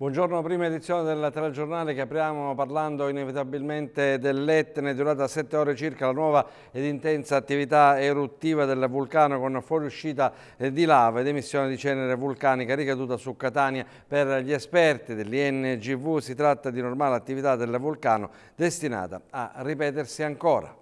Buongiorno, prima edizione del telegiornale che apriamo parlando inevitabilmente dell'Etne, durata 7 ore circa la nuova ed intensa attività eruttiva del vulcano con fuoriuscita di lava ed emissione di cenere vulcanica ricaduta su Catania. Per gli esperti dell'INGV si tratta di normale attività del vulcano destinata a ripetersi ancora.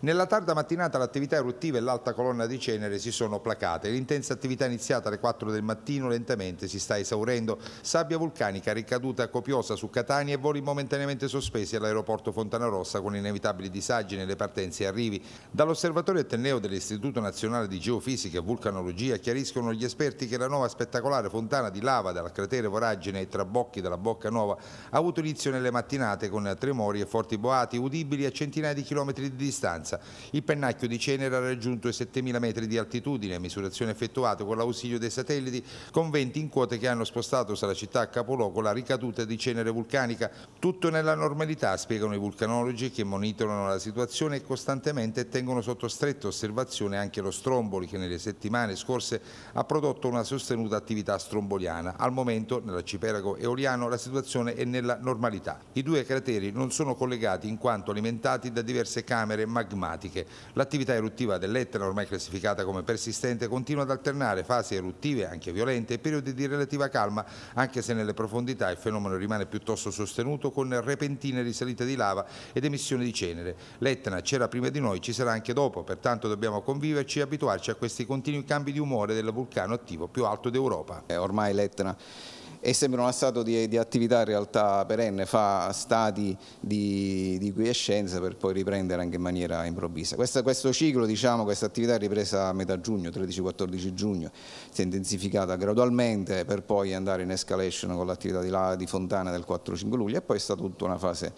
Nella tarda mattinata l'attività eruttiva e l'alta colonna di cenere si sono placate. L'intensa attività iniziata alle 4 del mattino lentamente si sta esaurendo. Sabbia vulcanica, ricaduta copiosa su Catania e voli momentaneamente sospesi all'aeroporto Fontanarossa con inevitabili disagi nelle partenze e arrivi. Dall'osservatorio Ateneo dell'Istituto Nazionale di Geofisica e Vulcanologia chiariscono gli esperti che la nuova spettacolare fontana di lava dal cratere Voragine e Trabocchi della Bocca Nuova ha avuto inizio nelle mattinate con tremori e forti boati udibili a centinaia di chilometri di distanza vicinanza. Il pennacchio di cenere ha raggiunto i 7.000 metri di altitudine, misurazione effettuata con l'ausilio dei satelliti con venti in quote che hanno spostato dalla città a capoluogo la ricaduta di cenere vulcanica. Tutto nella normalità, spiegano i vulcanologi che monitorano la situazione e costantemente tengono sotto stretta osservazione anche lo Stromboli che nelle settimane scorse ha prodotto una sostenuta attività stromboliana. Al momento nell'arcipelago eoliano la situazione è nella normalità. I due crateri non sono collegati in quanto alimentati da diverse camere magmatiche magmatiche. L'attività eruttiva dell'Etna, ormai classificata come persistente, continua ad alternare fasi eruttive, anche violente, e periodi di relativa calma, anche se nelle profondità il fenomeno rimane piuttosto sostenuto con repentine risalite di lava ed emissioni di cenere. L'Etna c'era prima di noi, ci sarà anche dopo, pertanto dobbiamo conviverci e abituarci a questi continui cambi di umore del vulcano attivo più alto d'Europa. Eh, ormai l'Etna e sembra uno stato di, di, attività in realtà perenne, fa stati di, di quiescenza per poi riprendere anche in maniera improvvisa. Questa, questo ciclo, diciamo, questa attività è ripresa a metà giugno, 13-14 giugno, si è intensificata gradualmente per poi andare in escalation con l'attività di, di Fontana del 4-5 luglio e poi è stata tutta una fase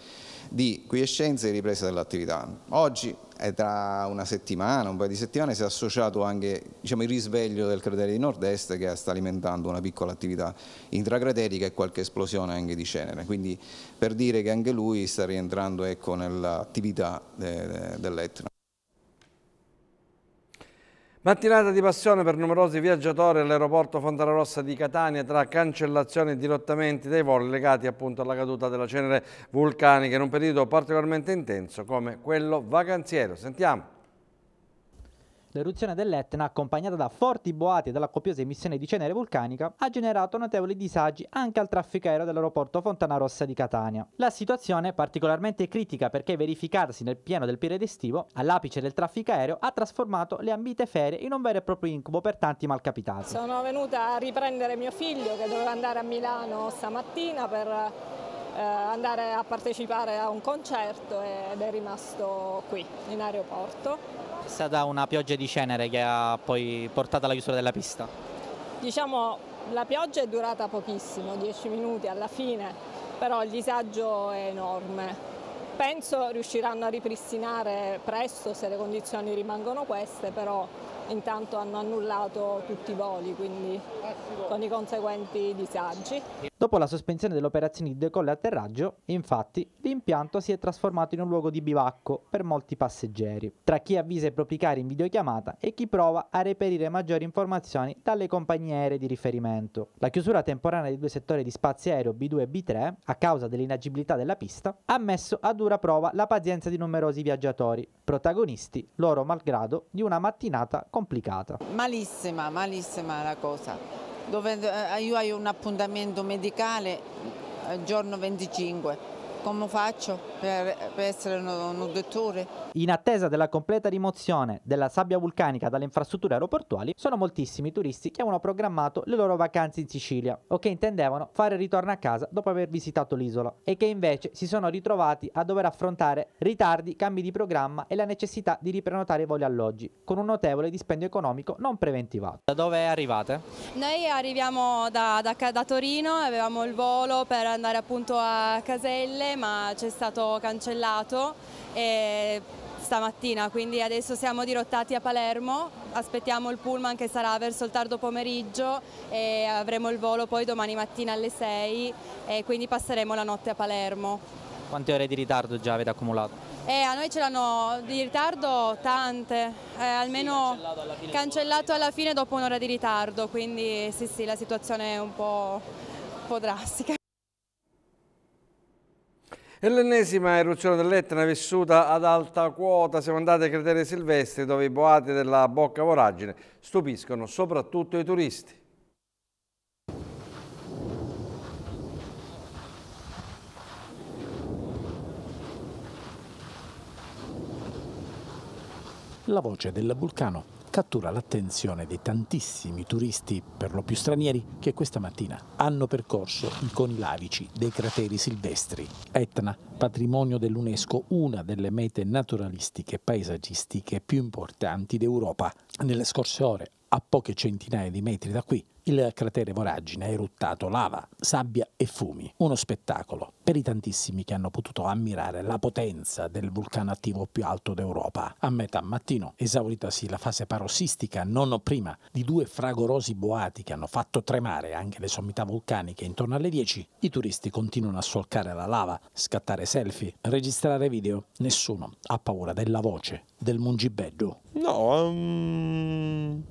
di quiescenza e ripresa dell'attività. Oggi è tra una settimana, un paio di settimane, si è associato anche diciamo, il risveglio del cratere di nord-est che sta alimentando una piccola attività intracraterica e qualche esplosione anche di cenere. Quindi per dire che anche lui sta rientrando ecco, nell'attività eh, dell'Etna. Mattinata di passione per numerosi viaggiatori all'aeroporto Fontanarossa di Catania tra cancellazioni e dirottamenti dei voli legati appunto alla caduta della cenere vulcanica in un periodo particolarmente intenso come quello vacanziero. Sentiamo. L'eruzione dell'Etna, accompagnata da forti boati e dalla copiosa emissione di cenere vulcanica, ha generato notevoli disagi anche al traffico aereo dell'aeroporto Fontana Rossa di Catania. La situazione particolarmente critica perché verificarsi nel pieno del periodo estivo, all'apice del traffico aereo, ha trasformato le ambite ferie in un vero e proprio incubo per tanti malcapitati. Sono venuta a riprendere mio figlio che doveva andare a Milano stamattina per eh, andare a partecipare a un concerto ed è rimasto qui in aeroporto. È stata una pioggia di cenere che ha poi portato alla chiusura della pista? Diciamo la pioggia è durata pochissimo, 10 minuti alla fine, però il disagio è enorme. Penso riusciranno a ripristinare presto se le condizioni rimangono queste, però intanto hanno annullato tutti i voli, quindi con i conseguenti disagi. Dopo la sospensione delle operazioni di decollo e atterraggio, infatti, l'impianto si è trasformato in un luogo di bivacco per molti passeggeri, tra chi avvisa i propri cari in videochiamata e chi prova a reperire maggiori informazioni dalle compagnie aeree di riferimento. La chiusura temporanea dei due settori di spazio aereo B2 e B3, a causa dell'inagibilità della pista, ha messo a dura prova la pazienza di numerosi viaggiatori, protagonisti, loro malgrado, di una mattinata con complicata. Malissima, malissima la cosa. Dove, eh, io ho un appuntamento medicale il eh, giorno 25 come faccio per, per essere un, un dottore? In attesa della completa rimozione della sabbia vulcanica dalle infrastrutture aeroportuali, sono moltissimi i turisti che avevano programmato le loro vacanze in Sicilia o che intendevano fare ritorno a casa dopo aver visitato l'isola e che invece si sono ritrovati a dover affrontare ritardi, cambi di programma e la necessità di riprenotare i voli alloggi, con un notevole dispendio economico non preventivato. Da dove arrivate? Noi arriviamo da, da, da Torino, avevamo il volo per andare appunto a Caselle male ma c'è stato cancellato stamattina, quindi adesso siamo dirottati a Palermo, aspettiamo il pullman che sarà verso il tardo pomeriggio e avremo il volo poi domani mattina alle 6 e quindi passeremo la notte a Palermo. Quante ore di ritardo già avete accumulato? Eh, a noi ce l'hanno di ritardo tante, eh, almeno sì, cancellato, alla fine, cancellato alla fine dopo un'ora di ritardo, quindi sì sì la situazione è un po', un po drastica. E l'ennesima eruzione dell'Etna vissuta ad alta quota. Siamo andati ai Cratere silvestri dove i boati della Bocca Voragine stupiscono soprattutto i turisti. La voce del vulcano cattura l'attenzione dei tantissimi turisti, per lo più stranieri, che questa mattina hanno percorso i coni lavici dei crateri silvestri. Etna, patrimonio dell'UNESCO, una delle mete naturalistiche e paesaggistiche più importanti d'Europa. Nelle scorse ore, a poche centinaia di metri da qui, il cratere Voragine ha eruttato lava, sabbia e fumi. Uno spettacolo per i tantissimi che hanno potuto ammirare la potenza del vulcano attivo più alto d'Europa. A metà mattino, esauritasi la fase parossistica, non prima di due fragorosi boati che hanno fatto tremare anche le sommità vulcaniche intorno alle 10, i turisti continuano a solcare la lava, scattare selfie, registrare video. Nessuno ha paura della voce, del mungibeddu. No, um,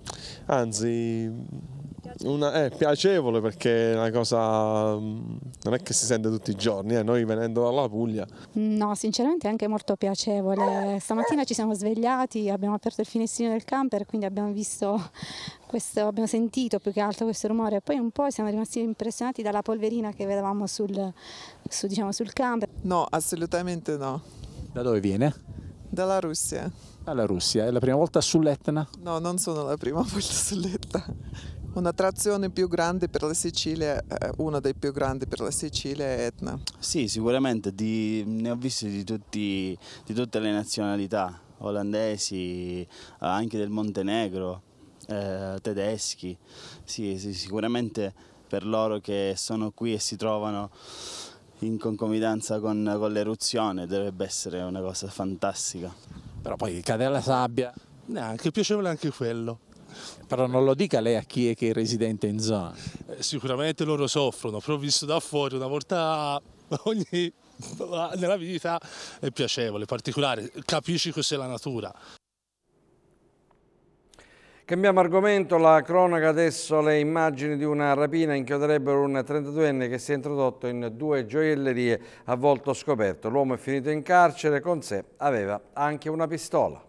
anzi una, è eh, piacevole perché è una cosa mm, non è che si sente tutti i giorni, eh, noi venendo dalla Puglia. No, sinceramente è anche molto piacevole. Stamattina ci siamo svegliati, abbiamo aperto il finestrino del camper, quindi abbiamo visto questo, abbiamo sentito più che altro questo rumore e poi un po' siamo rimasti impressionati dalla polverina che vedevamo sul, su, diciamo, sul camper. No, assolutamente no. Da dove viene? Dalla Russia. Dalla Russia, è la prima volta sull'Etna? No, non sono la prima volta sull'Etna un'attrazione più grande per la Sicilia, eh, uno dei più grandi per la Sicilia è Etna. Sì, sicuramente di, ne ho visti di, tutti, di tutte le nazionalità, olandesi, eh, anche del Montenegro, eh, tedeschi, sì, sì, sicuramente per loro che sono qui e si trovano in concomitanza con, con l'eruzione dovrebbe essere una cosa fantastica. Però poi cadere alla sabbia. Neanche, piacevole anche quello. Però non lo dica lei a chi è che è residente in zona. Eh, sicuramente loro soffrono, però visto da fuori una volta ogni... nella vita è piacevole, particolare, capisci cos'è la natura. Cambiamo argomento, la cronaca adesso le immagini di una rapina inchioderebbero un 32enne che si è introdotto in due gioiellerie a volto scoperto. L'uomo è finito in carcere, con sé aveva anche una pistola.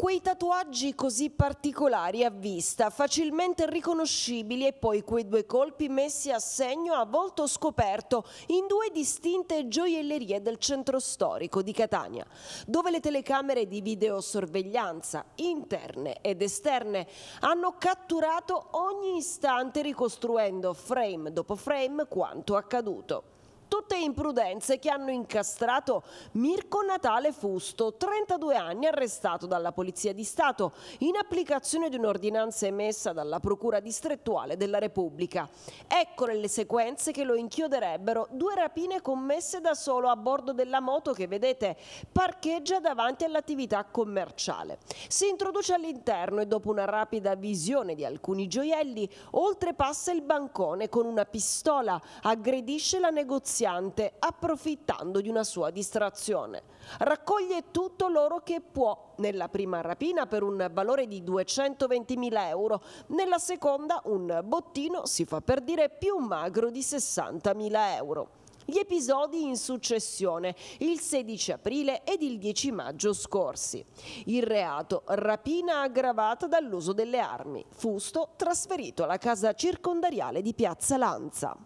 Quei tatuaggi così particolari a vista, facilmente riconoscibili e poi quei due colpi messi a segno a volto scoperto in due distinte gioiellerie del centro storico di Catania, dove le telecamere di videosorveglianza interne ed esterne hanno catturato ogni istante ricostruendo frame dopo frame quanto accaduto tutte imprudenze che hanno incastrato Mirko Natale Fusto, 32 anni, arrestato dalla Polizia di Stato in applicazione di un'ordinanza emessa dalla Procura distrettuale della Repubblica. Eccole le sequenze che lo inchioderebbero, due rapine commesse da solo a bordo della moto che vedete parcheggia davanti all'attività commerciale. Si introduce all'interno e dopo una rapida visione di alcuni gioielli oltrepassa il bancone con una pistola, aggredisce la negoziazione negoziante approfittando di una sua distrazione. Raccoglie tutto l'oro che può, nella prima rapina per un valore di 220.000 euro, nella seconda un bottino, si fa per dire, più magro di 60.000 euro gli episodi in successione, il 16 aprile ed il 10 maggio scorsi. Il reato, rapina aggravata dall'uso delle armi, fusto trasferito alla casa circondariale di Piazza Lanza.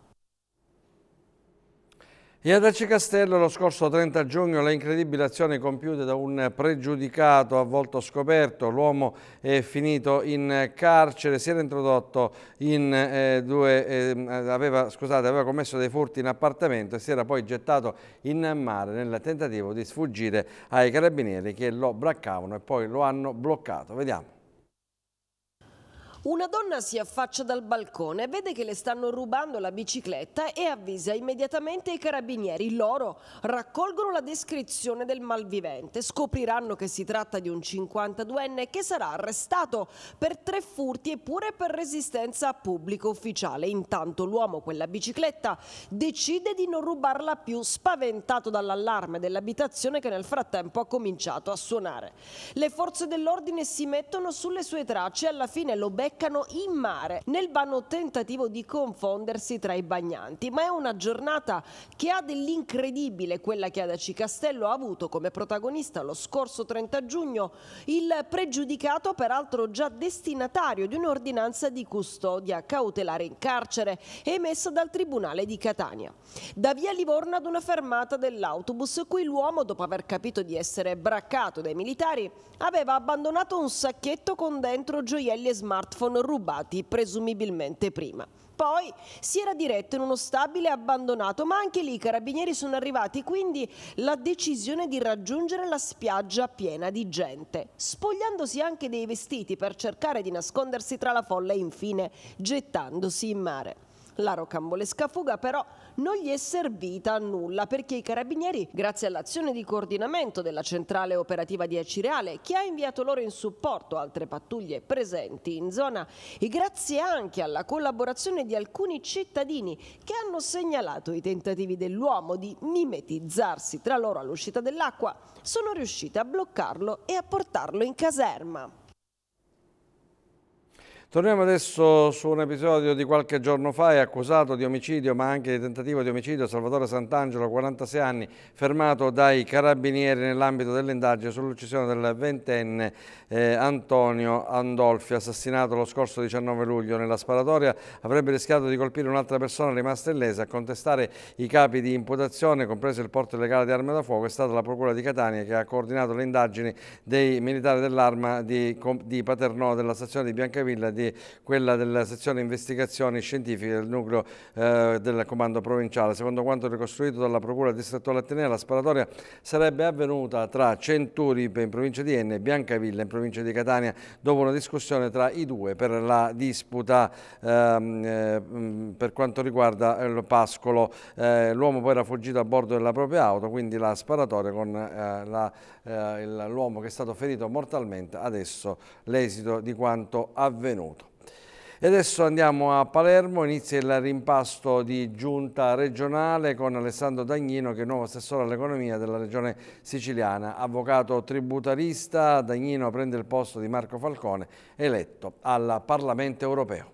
E ad Aci Castello lo scorso 30 giugno la incredibile azione compiuta da un pregiudicato a volto scoperto, l'uomo è finito in carcere, si era introdotto in eh, due, eh, aveva, scusate, aveva commesso dei furti in appartamento e si era poi gettato in mare nel tentativo di sfuggire ai carabinieri che lo braccavano e poi lo hanno bloccato. Vediamo. Una donna si affaccia dal balcone, vede che le stanno rubando la bicicletta e avvisa immediatamente i carabinieri. Loro raccolgono la descrizione del malvivente, scopriranno che si tratta di un 52enne che sarà arrestato per tre furti e pure per resistenza a pubblico ufficiale. Intanto l'uomo quella bicicletta decide di non rubarla più, spaventato dall'allarme dell'abitazione che nel frattempo ha cominciato a suonare. Le forze dell'ordine si mettono sulle sue tracce e alla fine lo becca leccano in mare nel vano tentativo di confondersi tra i bagnanti. Ma è una giornata che ha dell'incredibile quella che ad Aci Castello ha avuto come protagonista lo scorso 30 giugno il pregiudicato, peraltro già destinatario di un'ordinanza di custodia cautelare in carcere emessa dal Tribunale di Catania. Da via Livorno ad una fermata dell'autobus, cui l'uomo, dopo aver capito di essere braccato dai militari, aveva abbandonato un sacchetto con dentro gioielli e smartphone citofono rubati presumibilmente prima. Poi si era diretto in uno stabile abbandonato, ma anche lì i carabinieri sono arrivati, quindi la decisione di raggiungere la spiaggia piena di gente, spogliandosi anche dei vestiti per cercare di nascondersi tra la folla e infine gettandosi in mare. La rocambolesca fuga però non gli è servita a nulla perché i carabinieri, grazie all'azione di coordinamento della centrale operativa di Acireale, che ha inviato loro in supporto altre pattuglie presenti in zona e grazie anche alla collaborazione di alcuni cittadini che hanno segnalato i tentativi dell'uomo di mimetizzarsi tra loro all'uscita dell'acqua, sono riusciti a bloccarlo e a portarlo in caserma. Torniamo adesso su un episodio di qualche giorno fa, è accusato di omicidio ma anche di tentativo di omicidio Salvatore Sant'Angelo, 46 anni, fermato dai carabinieri nell'ambito dell'indagine sull'uccisione del ventenne eh, Antonio Andolfi, assassinato lo scorso 19 luglio nella sparatoria, avrebbe rischiato di colpire un'altra persona rimasta illesa. A contestare i capi di imputazione, compreso il porto illegale di arma da fuoco, è stata la Procura di Catania che ha coordinato le indagini dei militari dell'arma di, di Paternò della stazione di Biancavilla di di quella della sezione investigazioni scientifiche del nucleo eh, del comando provinciale. Secondo quanto ricostruito dalla procura distrettuale Atenea, la sparatoria sarebbe avvenuta tra Centuripe in provincia di Enne e Biancavilla in provincia di Catania dopo una discussione tra i due per la disputa ehm, eh, mm, per quanto riguarda il eh, pascolo. Eh, L'uomo poi era fuggito a bordo della propria auto, quindi la sparatoria con eh, eh, l'uomo che è stato ferito mortalmente. Adesso l'esito di quanto avvenuto. E adesso andiamo a Palermo, inizia il rimpasto di giunta regionale con Alessandro Dagnino che è il nuovo assessore all'economia della regione siciliana. Avvocato tributarista, Dagnino prende il posto di Marco Falcone, eletto al Parlamento europeo.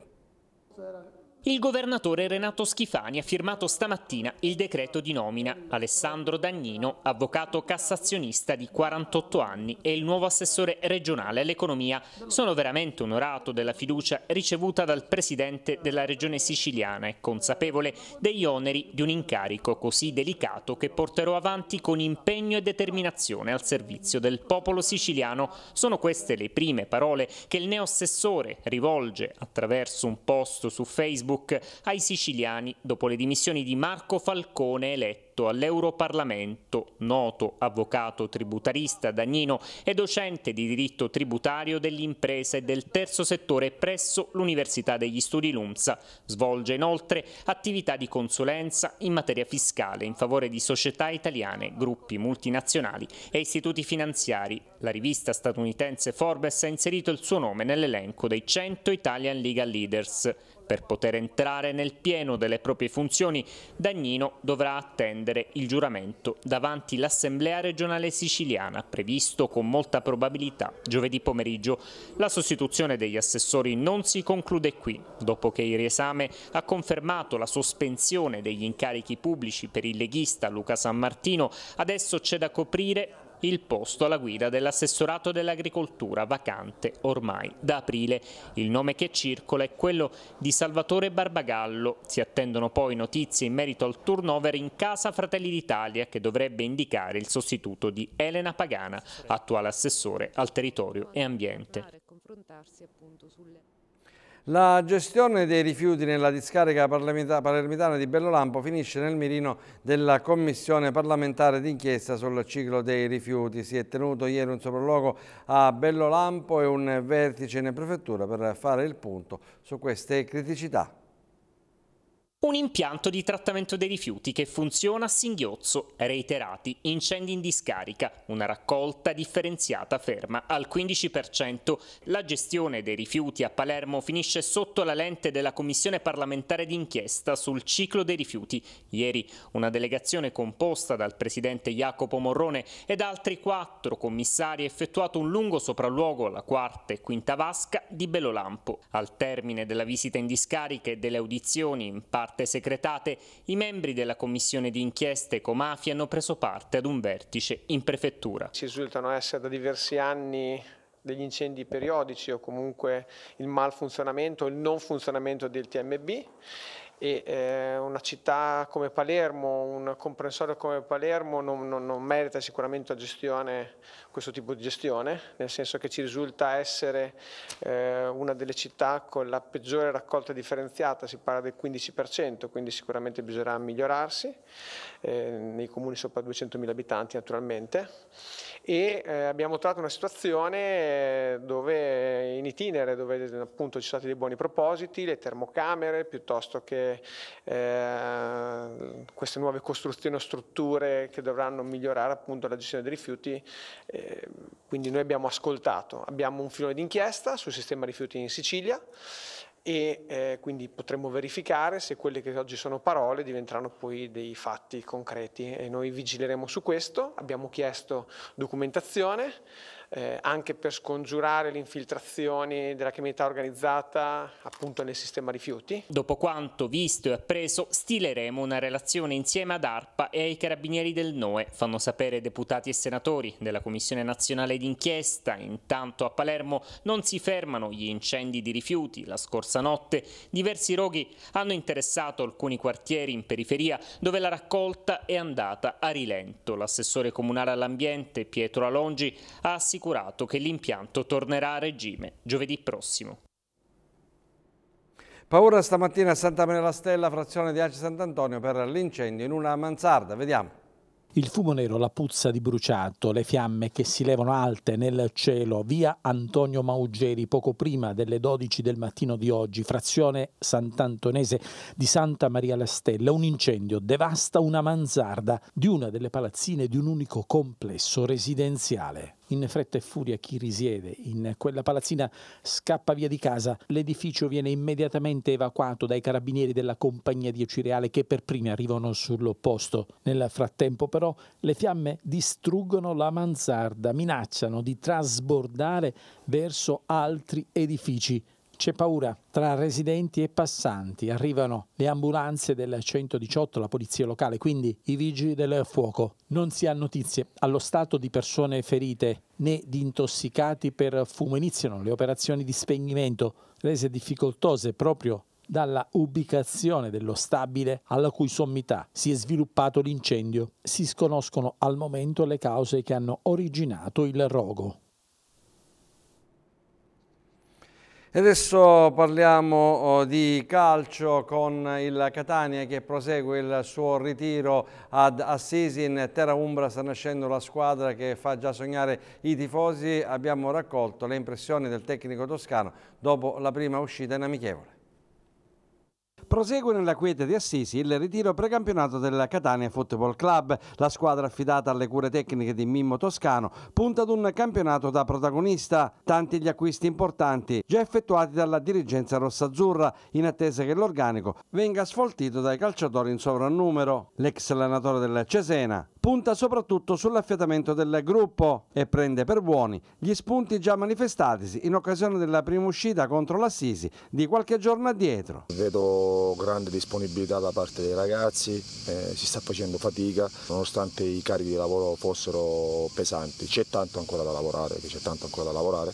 Il governatore Renato Schifani ha firmato stamattina il decreto di nomina. Alessandro Dagnino, avvocato cassazionista di 48 anni e il nuovo assessore regionale all'economia, sono veramente onorato della fiducia ricevuta dal presidente della regione siciliana e consapevole degli oneri di un incarico così delicato che porterò avanti con impegno e determinazione al servizio del popolo siciliano. Sono queste le prime parole che il neo assessore rivolge attraverso un post su Facebook Facebook ai siciliani dopo le dimissioni di Marco Falcone eletto all'Europarlamento, noto avvocato tributarista dagnino e docente di diritto tributario dell'impresa e del terzo settore presso l'Università degli Studi Lumsa. Svolge inoltre attività di consulenza in materia fiscale in favore di società italiane, gruppi multinazionali e istituti finanziari. La rivista statunitense Forbes ha inserito il suo nome nell'elenco dei 100 Italian Legal Leaders. Per poter entrare nel pieno delle proprie funzioni, Dagnino dovrà attendere il giuramento davanti l'Assemblea regionale siciliana, previsto con molta probabilità giovedì pomeriggio. La sostituzione degli assessori non si conclude qui, dopo che il riesame ha confermato la sospensione degli incarichi pubblici per il leghista Luca San Martino, adesso c'è da coprire il posto alla guida dell'assessorato dell'agricoltura vacante ormai da aprile. Il nome che circola è quello di Salvatore Barbagallo. Si attendono poi notizie in merito al turnover in Casa Fratelli d'Italia che dovrebbe indicare il sostituto di Elena Pagana, attuale assessore al territorio e ambiente. La gestione dei rifiuti nella discarica palermitana di Bellolampo finisce nel mirino della Commissione parlamentare d'inchiesta sul ciclo dei rifiuti. Si è tenuto ieri un sopralluogo a Bellolampo e un vertice in prefettura per fare il punto su queste criticità. Un impianto di trattamento dei rifiuti che funziona a singhiozzo, reiterati, incendi in discarica, una raccolta differenziata ferma al 15%. La gestione dei rifiuti a Palermo finisce sotto la lente della Commissione parlamentare d'inchiesta sul ciclo dei rifiuti. Ieri una delegazione composta dal presidente Jacopo Morrone e da altri quattro commissari ha effettuato un lungo sopralluogo alla quarta e quinta vasca di Bellolampo. Al termine della visita in discarica e delle audizioni in parte carte secretate, i membri della commissione di inchieste Ecomafia hanno preso parte ad un vertice in prefettura. Ci risultano essere da diversi anni degli incendi periodici o comunque il malfunzionamento o il non funzionamento del TMB e eh, una città come Palermo, un comprensorio come Palermo non, non, non merita sicuramente gestione, questo tipo di gestione, nel senso che ci risulta essere eh, una delle città con la peggiore raccolta differenziata, si parla del 15%, quindi sicuramente bisognerà migliorarsi, eh, nei comuni sopra 200.000 abitanti naturalmente e eh, abbiamo trovato una situazione eh, dove eh, in itinere, dove appunto ci sono stati dei buoni propositi, le termocamere piuttosto che eh, queste nuove costruzioni o strutture che dovranno migliorare appunto la gestione dei rifiuti, eh, quindi noi abbiamo ascoltato, abbiamo un filone d'inchiesta sul sistema rifiuti in Sicilia, e eh, quindi potremo verificare se quelle che oggi sono parole diventeranno poi dei fatti concreti e noi vigileremo su questo. Abbiamo chiesto documentazione, eh, anche per scongiurare le infiltrazioni della criminalità organizzata appunto nel sistema rifiuti. Dopo quanto visto e appreso stileremo una relazione insieme ad ARPA e ai carabinieri del NOE, fanno sapere deputati e senatori della Commissione Nazionale d'Inchiesta. Intanto a Palermo non si fermano gli incendi di rifiuti. La scorsa notte diversi roghi hanno interessato alcuni quartieri in periferia dove la raccolta è andata a rilento. L'assessore comunale all'ambiente Pietro Alongi ha assicurato assicurato che l'impianto tornerà a regime giovedì prossimo. Paura stamattina a Santa Maria la Stella, frazione di Aci Sant'Antonio, per l'incendio in una mansarda. Vediamo. Il fumo nero, la puzza di bruciato, le fiamme che si levano alte nel cielo, via Antonio Maugeri, poco prima delle 12 del mattino di oggi, frazione sant'antonese di Santa Maria la Stella. Un incendio devasta una mansarda di una delle palazzine di un unico complesso residenziale. In fretta e furia chi risiede in quella palazzina scappa via di casa. L'edificio viene immediatamente evacuato dai carabinieri della compagnia 10 Reale che per primi arrivano sull'opposto. Nel frattempo però le fiamme distruggono la mansarda, minacciano di trasbordare verso altri edifici. C'è paura tra residenti e passanti. Arrivano le ambulanze del 118, la polizia locale, quindi i vigili del fuoco. Non si ha notizie allo stato di persone ferite né di intossicati per fumo. Iniziano le operazioni di spegnimento rese difficoltose proprio dalla ubicazione dello stabile alla cui sommità si è sviluppato l'incendio. Si sconoscono al momento le cause che hanno originato il rogo. E adesso parliamo oh, di calcio con il Catania che prosegue il suo ritiro ad Assisi in Terra Umbra sta nascendo la squadra che fa già sognare i tifosi abbiamo raccolto le impressioni del tecnico toscano dopo la prima uscita in amichevole Prosegue nella quiete di Assisi il ritiro precampionato del Catania Football Club. La squadra affidata alle cure tecniche di Mimmo Toscano punta ad un campionato da protagonista. Tanti gli acquisti importanti già effettuati dalla dirigenza rossazzurra in attesa che l'organico venga sfoltito dai calciatori in sovrannumero. L'ex allenatore del Cesena, punta soprattutto sull'affiatamento del gruppo e prende per buoni gli spunti già manifestatisi in occasione della prima uscita contro l'Assisi di qualche giorno addietro. Vedo grande disponibilità da parte dei ragazzi, eh, si sta facendo fatica nonostante i carichi di lavoro fossero pesanti, c'è tanto ancora da lavorare, c'è tanto ancora da lavorare.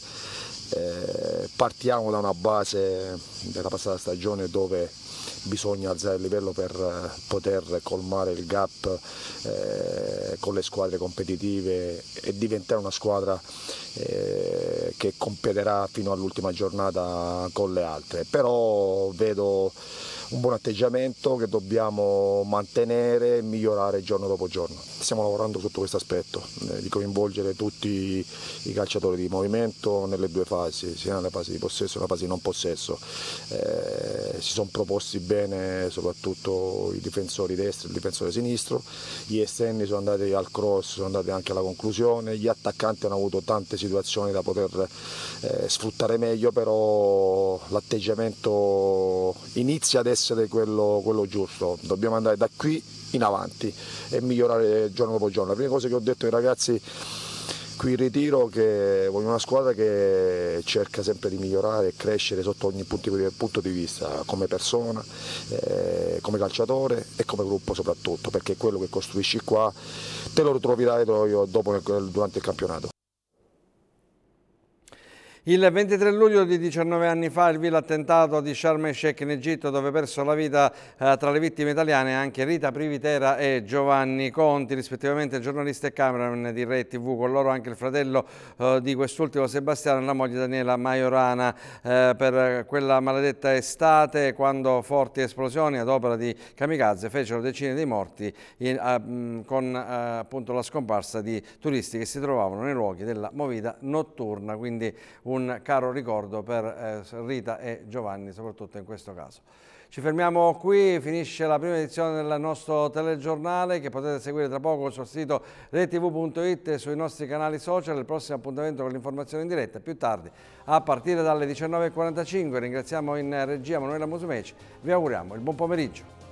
Eh, partiamo da una base della passata stagione dove bisogna alzare il livello per eh, poter colmare il gap eh, con le squadre competitive e diventare una squadra eh, che competerà fino all'ultima giornata con le altre. Però vedo un buon atteggiamento che dobbiamo mantenere e migliorare giorno dopo giorno. Stiamo lavorando sotto questo aspetto, eh, di coinvolgere tutti i calciatori di movimento nelle due fasi, sia nella fase di possesso che nella fase di non possesso. Eh, si sono proposti bene bene soprattutto i difensori destri e il difensore sinistro, gli esterni sono andati al cross, sono andati anche alla conclusione, gli attaccanti hanno avuto tante situazioni da poter eh, sfruttare meglio, però l'atteggiamento inizia ad essere quello, quello giusto, dobbiamo andare da qui in avanti e migliorare giorno dopo giorno. La prima cosa che ho detto ai ragazzi qui ritiro che voglio una squadra che cerca sempre di migliorare e crescere sotto ogni punto di, vista, come persona, eh, come calciatore e come gruppo soprattutto, perché quello che costruisci qua te lo ritroverai dopo durante il campionato. Il 23 luglio di 19 anni fa il vile attentato di Sharm el Sheikh in Egitto dove persero la vita eh, tra le vittime italiane anche Rita Privitera e Giovanni Conti, rispettivamente giornalista e cameraman di Re TV, con loro anche il fratello eh, di quest'ultimo Sebastiano e la moglie Daniela Maiorana eh, per quella maledetta estate quando forti esplosioni ad opera di kamikaze fecero decine di morti in, eh, con eh, appunto la scomparsa di turisti che si trovavano nei luoghi della movida notturna, quindi un un caro ricordo per eh, Rita e Giovanni, soprattutto in questo caso. Ci fermiamo qui, finisce la prima edizione del nostro telegiornale che potete seguire tra poco sul sito retv.it e sui nostri canali social. Il prossimo appuntamento con l'informazione in diretta più tardi a partire dalle 19.45. Ringraziamo in regia Manuela Musumeci. Vi auguriamo il buon pomeriggio.